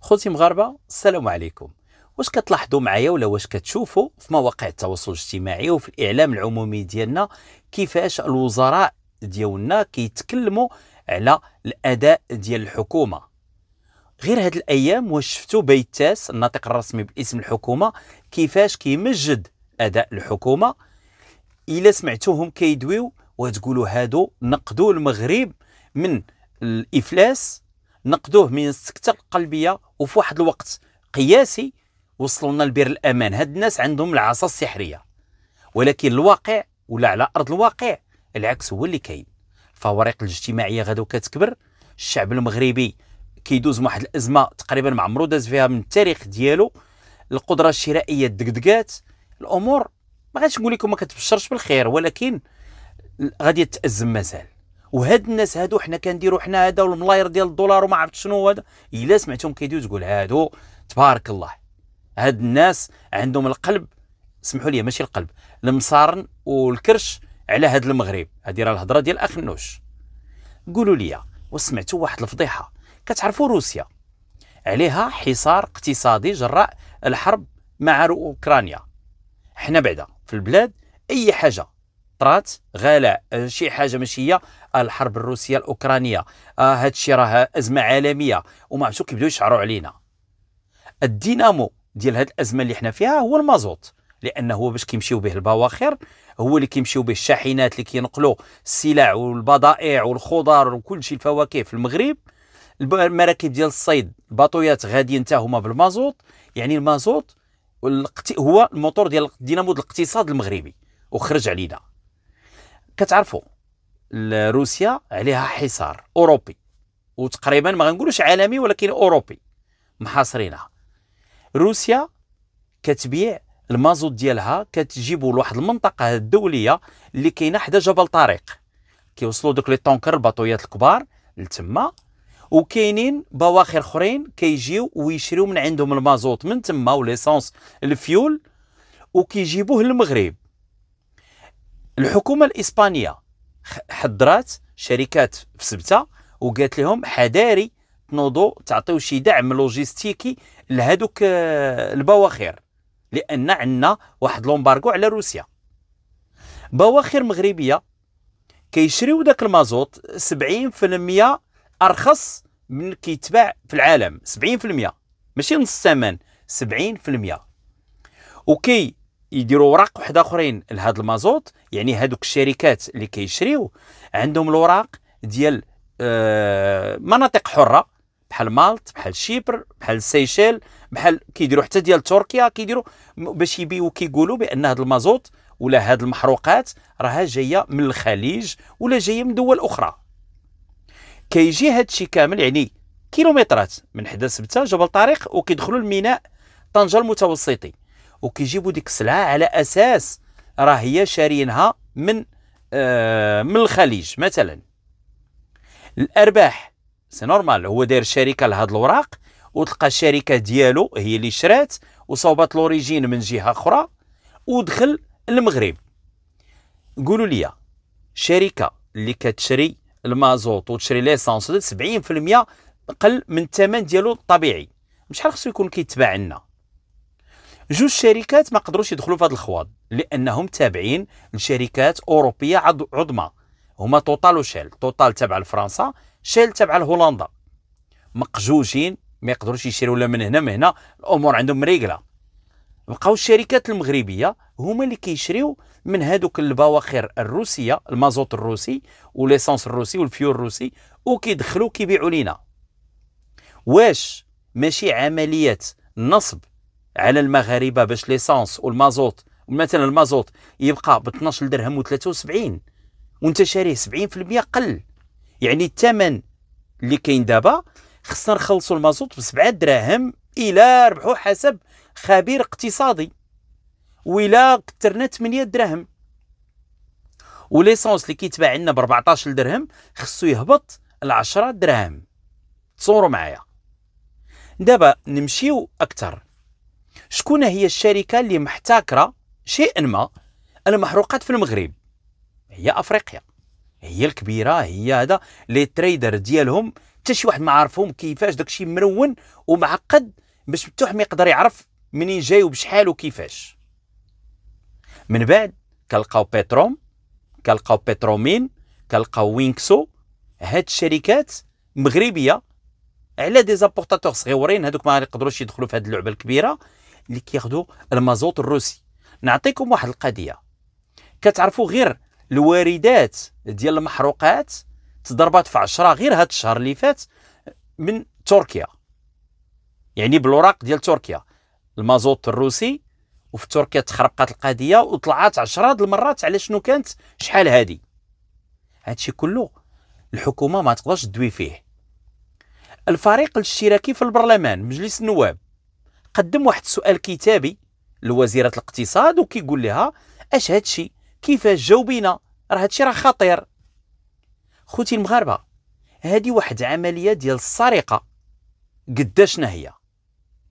خوتي مغاربه السلام عليكم واش كتلاحظوا معايا ولا واش كتشوفوا في مواقع التواصل الاجتماعي وفي الاعلام العمومي ديالنا كيفاش الوزراء ديالنا كيتكلموا على الاداء ديال الحكومه غير هاد الايام واش شفتوا بيتاس الناطق الرسمي باسم الحكومه كيفاش كيمجد اداء الحكومه الا سمعتوهم كيدويو وتقولوا هادو نقدوا المغرب من الافلاس نقدوه من السكته القلبيه وفي واحد الوقت قياسي وصلونا لبير الامان هاد الناس عندهم العصا السحريه ولكن الواقع ولا على ارض الواقع العكس هو اللي كاين الفوارق الاجتماعيه غادو كتكبر الشعب المغربي كيدوز واحد الازمه تقريبا ما عمرو داز فيها من التاريخ ديالو القدره الشرائيه دقدقات الامور ما غاديش نقول لكم ما كتبشرش بالخير ولكن غادي تازم مازال وهاد الناس هادو حنا كنديرو حنا هذا والملاير ديال الدولار وما عرفت شنو هذا الا سمعتهم كيديروا تقول هادو تبارك الله هاد الناس عندهم القلب سمحوا لي ماشي القلب المصارن والكرش على هاد المغرب هادي راه الهضره ديال اخ نوش قولوا لي وسمعتوا واحد الفضيحه كتعرفوا روسيا عليها حصار اقتصادي جراء الحرب مع اوكرانيا حنا بعدا في البلاد اي حاجه طرات غلاء شي حاجه ماشي هي الحرب الروسيه الاوكرانيه آه هذا الشيء راه ازمه عالميه وما عرفتش كيبداو يشعروا علينا الدينامو ديال هذه الازمه اللي حنا فيها هو المازوت لانه هو باش كيمشيو به البواخر هو اللي كيمشيو به الشاحنات اللي كينقلوا السلع والبضائع والخضار وكل شيء الفواكه في المغرب المراكب ديال الصيد الباطويات غاديين حتى هما بالمازوت يعني المازوت هو الموتور ديال دينامو الاقتصاد المغربي وخرج علينا كتعرفوا روسيا عليها حصار اوروبي وتقريبا ما غنقولوش عالمي ولكن اوروبي محاصرينها روسيا كتبيع المازوت ديالها كتجيبو لواحد المنطقه الدوليه اللي كاينه حدا جبل طارق كيوصلوا دوك لي طونكر الباطويات الكبار لتما وكاينين بواخر اخرين كيجيو ويشريو من عندهم المازوت من تما وليسونس الفيول وكيجيبوه للمغرب الحكومه الاسبانيه حضرات شركات في سبته وقالت لهم حذاري تنوضوا تعطيو شي دعم لوجيستيكي لهذوك آه، البواخر لان عندنا واحد لومبارغو على روسيا بواخر مغربيه كيشريو داك المازوت 70% ارخص من كيتباع في العالم 70% ماشي نص الثمن 70% وكي يديروا اوراق وحده اخرين لهذا المازوت يعني هذوك الشركات اللي كيشريو عندهم الاوراق ديال آه مناطق حره بحال مالط بحال شيبر بحال السيشيل بحال كيديروا حتى ديال تركيا كيديروا باش يبيو كيقولوا بان هذا المازوت ولا هاد المحروقات راها جايه من الخليج ولا جايه من دول اخرى كيجي هاد الشيء كامل يعني كيلومترات من حدا سبته جبل طارق وكيدخلوا لميناء طنجه المتوسطي وكيجيبوا ديك السلعه على اساس راه هي شارينها من آه من الخليج مثلا الارباح سي نورمال هو داير شركه لهاد الوراق وتلقى الشركه ديالو هي اللي شرات وصوبت لوريجين من جهه اخرى ودخل المغرب قولوا لي شركه اللي كتشري المازوت وتشري ليسانس 70% قل من الثمن ديالو الطبيعي بشحال خصو يكون كيتباع لنا جوج شركات ما قدروش يدخلوا في هذا الخواض لانهم تابعين لشركات اوروبيه عظمى هما توتال وشيل توتال تابع لفرنسا شيل تابع لهولندا مقجوجين ما يقدروش يشريوا لا من هنا من هنا الامور عندهم مريقله بقاو الشركات المغربيه هما اللي كيشريو من هذوك البواخر الروسيه المازوت الروسي وليسانس الروسي والفيول الروسي وكيدخلوا كيبيعوا لينا واش ماشي عمليه نصب على المغاربه باش ليسانس والمازوت مثلا المازوت يبقى ب 12 درهم و73 وانت شاريه 70% قل يعني الثمن اللي كاين دابا خصنا نخلصوا المازوت ب 7 دراهم الى ربحوا حسب خبير اقتصادي ولا كثرنا 8 دراهم وليسونس اللي كيتباع عندنا ب 14 درهم خصو يهبط ل 10 دراهم تصوروا معايا دابا نمشيو اكثر شكون هي الشركه اللي محتكره شيئا ما المحروقات في المغرب هي افريقيا هي الكبيره هي هذا لي تريدر ديالهم حتى شي واحد ما عارفهم كيفاش داكشي مرون ومعقد باش التحمي يقدر يعرف منين جاي وبشحال وكيفاش من بعد كنلقاو بتروم كنلقاو بترومين كنلقاو وينكسو هاد الشركات مغربيه على دي زابورتاتور صغيورين هذوك ما يقدروش يدخلوا في هاد اللعبه الكبيره اللي كياخذوا المازوت الروسي نعطيكم واحد القضيه كتعرفوا غير الواردات ديال المحروقات تضربات في 10 غير هذا الشهر اللي فات من تركيا يعني بالوراق ديال تركيا المازوت الروسي وفي تركيا تخربقات القضيه وطلعات 10 المرات على شنو كانت شحال هادي هادشي كله الحكومه ما تقدرش تدوي فيه الفريق الاشتراكي في البرلمان مجلس النواب قدم واحد السؤال كتابي لوزيره الاقتصاد وكيقول لها اش هادشي كيفاش جاوبينا راه هادشي راه خطير خوتي المغاربه هادي واحد عمليه ديال السرقه قداشنا هي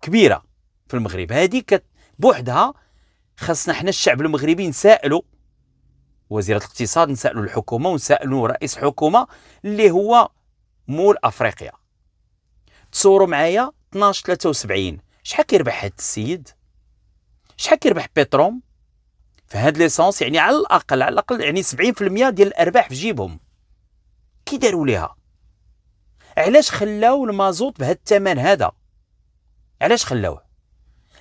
كبيره في المغرب هادي كت بوحدها خاصنا حنا الشعب المغربي نسائلو وزيره الاقتصاد نسائلو الحكومه ونسائلو رئيس حكومه اللي هو مول افريقيا تصوروا معايا 12 73 شحال كيربح هاد السيد شحال كيربح في فهاد ليسونس يعني على الاقل على الاقل يعني 70% ديال الارباح في جيبهم كي داروا ليها علاش خلاو المازوط بهاد الثمن هذا علاش خلاوه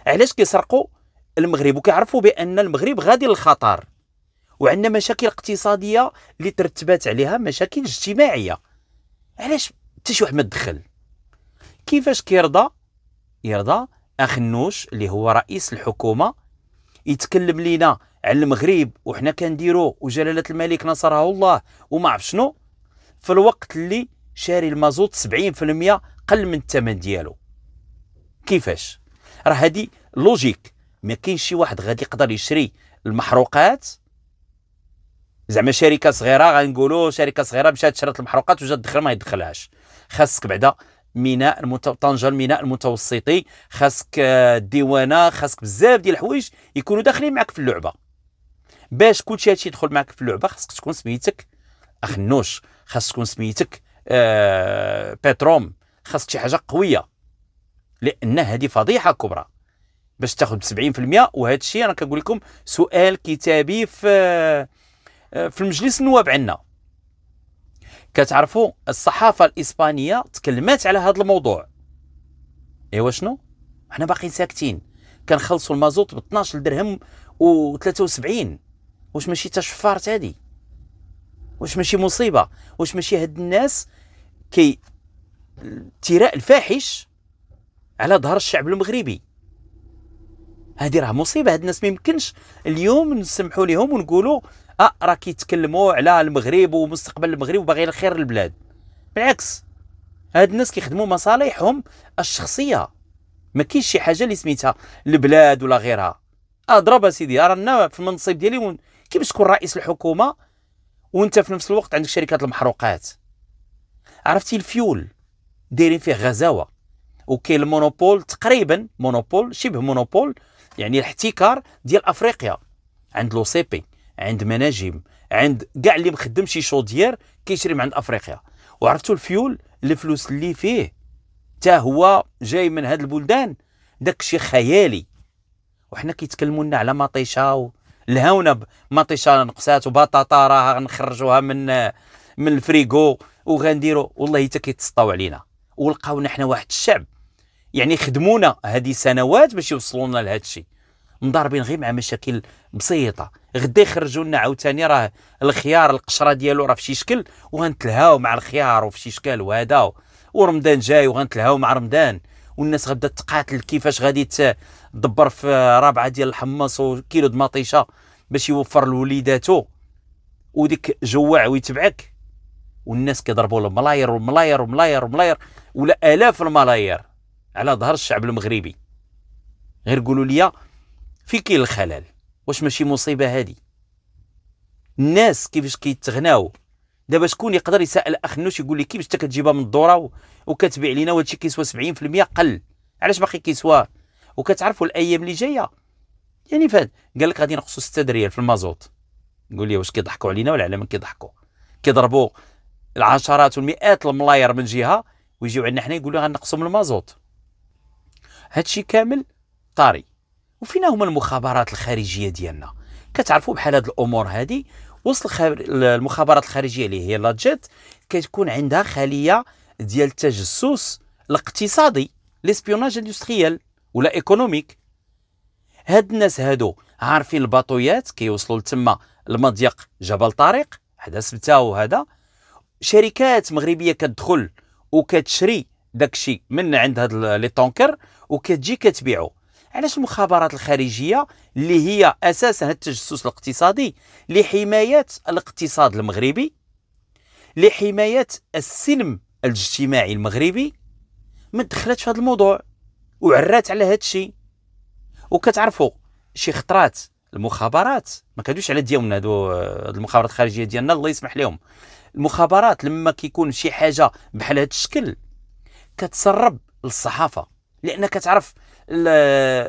علاش كيسرقوا المغرب وكيعرفوا بان المغرب غادي للخطر وعندنا مشاكل اقتصاديه اللي ترتبات عليها مشاكل اجتماعيه علاش حتى شي واحد ما تدخل كيفاش كيرضى يرضى اخنوش اللي هو رئيس الحكومه يتكلم لينا على المغرب وحنا كنديرو وجلاله الملك نصره الله وما عرف شنو في الوقت اللي شاري المازوت 70% قل من الثمن ديالو كيفاش راه هادي لوجيك ما كاينش شي واحد غادي يقدر يشري المحروقات زعما شركه صغيره غنقولوا شركه صغيره مشات شرات المحروقات وجات دخل ما يدخلهاش خاصك بعدا ميناء طنجه الميناء المتوسطي خاصك الديوانه آه، خاصك بزاف ديال الحوايج يكونوا داخلين معك في اللعبه باش كلشي هادشي يدخل معك في اللعبه خاصك تكون سميتك اخنوش خاص تكون سميتك آه بتروم خاصك شي حاجه قويه لان هذه فضيحه كبرى باش تاخذ 70% وهذا الشيء انا كنقول لكم سؤال كتابي في آه، في المجلس النواب عندنا كتعرفوا الصحافه الاسبانيه تكلمات على هذا الموضوع ايوا شنو حنا باقيين ساكتين كنخلصوا المازوت ب 12 درهم و73 واش ماشي تشفارت شفارت هادي واش ماشي مصيبه واش ماشي هاد الناس كي الثراء الفاحش على ظهر الشعب المغربي هذه راه مصيبه هاد الناس ما يمكنش اليوم نسمحوا لهم ونقولوا اه راه كيتكلموا على المغرب ومستقبل المغرب وباغيين الخير للبلاد بالعكس هاد الناس كيخدموا مصالحهم الشخصيه ما كاينش شي حاجه اللي سميتها البلاد ولا غيرها اضرب آه، سيدي راه انا في المنصب ديالي ون... كيفاش تكون رئيس الحكومه وانت في نفس الوقت عندك شركات المحروقات عرفتي الفيول دايرين فيه غزاوه وكاين المونوبول تقريبا مونوبول شبه مونوبول يعني الاحتكار ديال افريقيا عند لو سي بي عند مناجم عند كاع اللي مخدم شي شوديير كيشري من عند افريقيا وعرفتوا الفيول الفلوس اللي فيه تا هو جاي من هاد البلدان داك شي خيالي وحنا كيتكلموا لنا على مطيشه الهاونه مطيشه نقصات وبطاطا راه غنخرجوها من من الفريغو وغنديروا والله حتى كيتسطاو علينا ولقاونا حنا واحد الشعب يعني خدمونا هذه سنوات باش يوصلونا لهذا الشيء مضاربين غير مع مشاكل بسيطه غدا يخرجوا لنا عاوتاني راه الخيار القشره ديالو راه في شي شكل وغنتلهاو مع الخيار وفي شي شكل وهذا ورمضان جاي وغنتلهاو مع رمضان والناس غدا تقاتل كيفاش غادي تدبر في رابعه ديال الحمص وكيلو مطيشه باش يوفر لوليداتو وديك جواع ويتبعك والناس كيضربوا الملاير وملاير والملاير والملاير ولا الاف الملاير على ظهر الشعب المغربي غير قولوا لي في كاين الخلل واش ماشي مصيبه هذه الناس كيفاش كيتغناو دابا شكون يقدر يسال اخ نوش يقول لي كيفاش انت كتجيبها من الدوره وكتبيع لينا وهذا الشيء كيسوى 70% قل علاش باقي كيسوى وكتعرفوا الايام اللي جايه يعني فهاد قال لك غادي نقصوا 6 دريال في المازوت قول لي واش كيضحكوا علينا ولا على من كيضحكوا كيضربوا العشرات والمئات الملاير من جهه ويجيو عندنا حنا يقولوا غنقصوا من المازوت هادشي كامل طاري وفينا هما المخابرات الخارجيه ديالنا كتعرفوا بحال هاد الامور هادي وسط المخابرات الخارجيه اللي هي لاجيت كتكون عندها خليه ديال التجسس الاقتصادي ليسبيوناج اندستريال ولا ايكونوميك هاد الناس هادو عارفين الباطويات كيوصلوا لتما المضيق جبل طارق حدا سبته وهذا شركات مغربيه كتدخل وكتشري داكشي من عند هاد لي طونكر وكتجي كتبيعو علاش المخابرات الخارجيه اللي هي اساسا التجسس الاقتصادي لحمايه الاقتصاد المغربي لحمايه السلم الاجتماعي المغربي ما دخلتش في هذا الموضوع وعرات على هذا الشيء وكتعرفوا شي خطرات المخابرات ما كادوش على ديالنا هادو المخابرات الخارجيه ديالنا الله يسمح لهم المخابرات لما كيكون شي حاجه بحال هذا الشكل كتسرب للصحافه لان كتعرف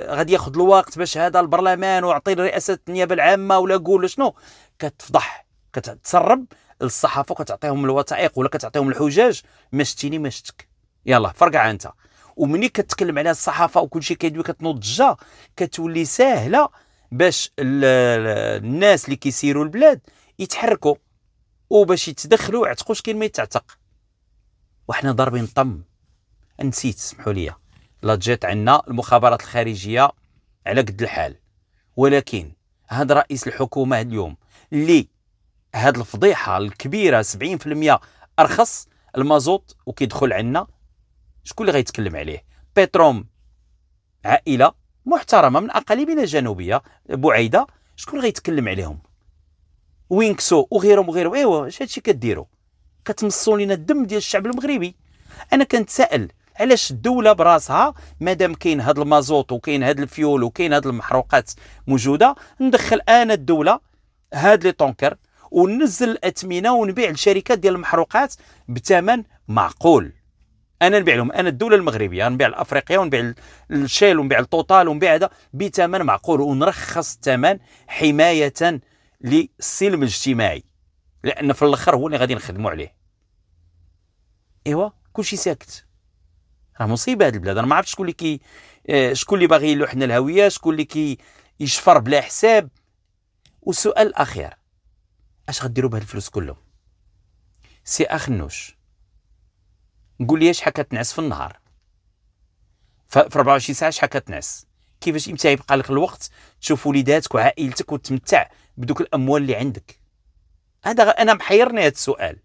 غادي ياخذ الوقت باش هذا البرلمان واعطي رئاسه النيابه العامه ولا قول شنو كتفضح كتسرب للصحافه وكتعطيهم الوثائق ولا كتعطيهم الحجاج ما شتيني ما شتك يلا فرقع انت ومني كتكلم على الصحافه وكل شيء كيدوي كتنوض الجا كتولي ساهله باش الناس اللي كيسيروا البلاد يتحركوا وباش يتدخلوا عتقوش ما يتعتق وحنا ضاربين طم نسيت اسمحوا لي لا جات عندنا المخابرات الخارجيه على قد الحال ولكن هذا رئيس الحكومه اليوم اللي هذه الفضيحه الكبيره 70% ارخص المازوت وكيدخل عنا شكون اللي غيتكلم عليه بتروم عائله محترمه من اقاليمنا جنوبيه بعيده شكون اللي غيتكلم عليهم وينكسو وغيرهم وغيرهم ايوا اش هادشي كديروا كتمصوا لينا الدم ديال الشعب المغربي انا كنتسائل علاش الدوله براسها مادام كاين هذا المازوت وكاين هذا الفيول وكاين هذه المحروقات موجوده ندخل انا الدوله هاد لي طونكر وننزل الاثمنه ونبيع لشركات ديال المحروقات بثمن معقول انا نبيع لهم انا الدوله المغربيه نبيع لافريقيا ونبيع الشيل ونبيع التوتال ونبيع هذا بثمن معقول ونرخص الثمن حمايه للسلم الاجتماعي لان في الاخر هو اللي غادي نخدموا عليه ايوا كلشي ساكت راه مصيبه هذه البلاد انا ما عرفتش شكون اللي كي آه، شكون اللي باغي يلوح لنا الهويه شكون اللي كي يشفر بلا حساب والسؤال الاخير اش غديروا بهاد الفلوس كلهم سي اخ نوش قول لي شحال كتنعس في النهار في 24 ساعه شحال كتنعس كيفاش امتى يبقى لك الوقت تشوف وليداتك وعائلتك وتمتع بدوك الاموال اللي عندك هذا انا محيرني هذا السؤال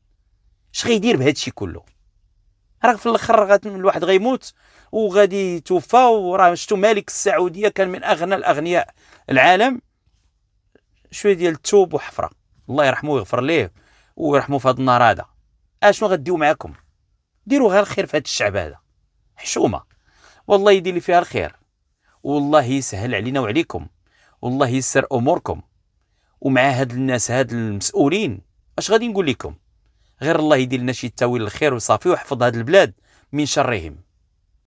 اش غيدير بهذا الشيء كله راه في الاخر الواحد غيموت وغادي يتوفى وراه شفتوا مالك السعوديه كان من اغنى الاغنياء العالم شويه ديال الثوب وحفره الله يرحمه ويغفر ليه ويرحمه في هذا النهار هذا اشنو غديو معاكم ديروا غير الخير في هذا الشعب هذا حشومه والله يدير لي فيها الخير والله يسهل علينا وعليكم والله يسر اموركم ومع هاد الناس هاد المسؤولين اش غادي نقول لكم غير الله يدير لنا شي تاويل الخير وصافي ويحفظ هاد البلاد من شرهم